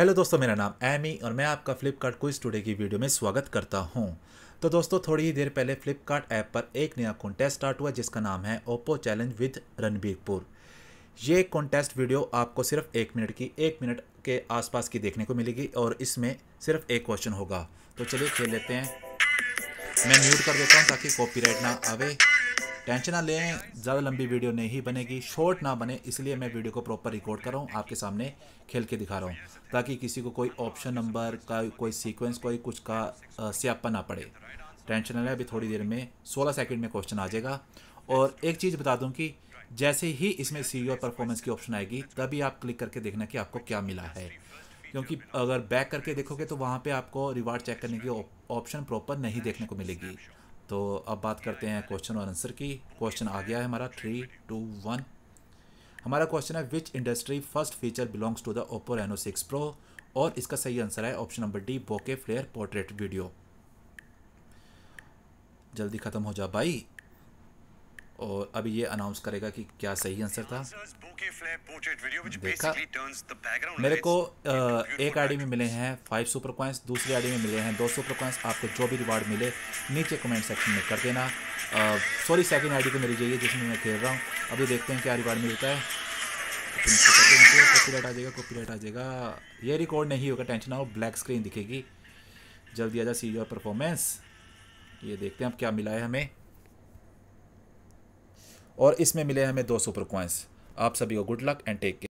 hello दोस्तों मेरा नाम एमी और मैं आपका फ्लिपकार्ट क्विज टुडे की वीडियो में स्वागत करता हूं तो दोस्तों थोड़ी ही देर पहले फ्लिपकार्ट ऐप पर एक नया कॉन्टेस्ट स्टार्ट हुआ जिसका नाम है ओप्पो चैलेंज विद रणबीरपुर ये कॉन्टेस्ट वीडियो आपको सिर्फ एक मिनट की एक मिनट के आसपास की देखने को मिलेगी और इसमें सिर्फ एक क्वेश्चन होगा तो चलिए खेल लेते हैं मैं म्यूट कर देता हूँ ताकि कॉपी ना आवे टेंशन ना लें ज़्यादा लंबी वीडियो नहीं बनेगी शॉर्ट ना बने इसलिए मैं वीडियो को प्रॉपर रिकॉर्ड कर रहा हूँ आपके सामने खेल के दिखा रहा हूँ ताकि किसी को कोई ऑप्शन नंबर का कोई सीक्वेंस कोई कुछ का स्यापा ना पड़े टेंशन ना लें अभी थोड़ी देर में सोलह सेकेंड में क्वेश्चन आ जाएगा और एक चीज़ बता दूँ कि जैसे ही इसमें सी और परफॉर्मेंस की ऑप्शन आएगी तभी आप क्लिक करके देखना कि आपको क्या मिला है क्योंकि अगर बैक करके देखोगे तो वहाँ पे आपको रिवार्ड चेक करने की ऑप्शन प्रॉपर नहीं देखने को मिलेगी तो अब बात करते हैं क्वेश्चन और आंसर की क्वेश्चन आ गया है हमारा थ्री टू वन हमारा क्वेश्चन है which industry first feature belongs to the Oppo Reno six pro और इसका सही आंसर है option number D bokeh flare portrait video जल्दी ख़त्म हो जा भाई और अभी ये अनाउंस करेगा कि क्या सही आंसर था देखा मेरे को एक आईडी में मिले हैं फाइव सुपर कॉइंस दूसरी आईडी में मिले हैं दो सुपर कॉइंस आपको जो भी रिवार्ड मिले नीचे कमेंट सेक्शन में कर देना सॉरी सेकंड आईडी को मेरी चाहिए जिसमें मैं खेल रहा हूँ अभी देखते हैं क्या रिवार्ड मिलता है कॉपीराइट आ जाएगा कॉपीराइट आ जाएगा ये रिकॉर्ड नहीं होगा टेंशन आओ ब्लैक स्क्रीन दिखेगी जल्दी आ जा सी योर परफॉर्मेंस ये देखते हैं अब क्या मिला है हमें और इसमें मिले हमें दो सुपर कॉइन्स आप सभी को good luck and take care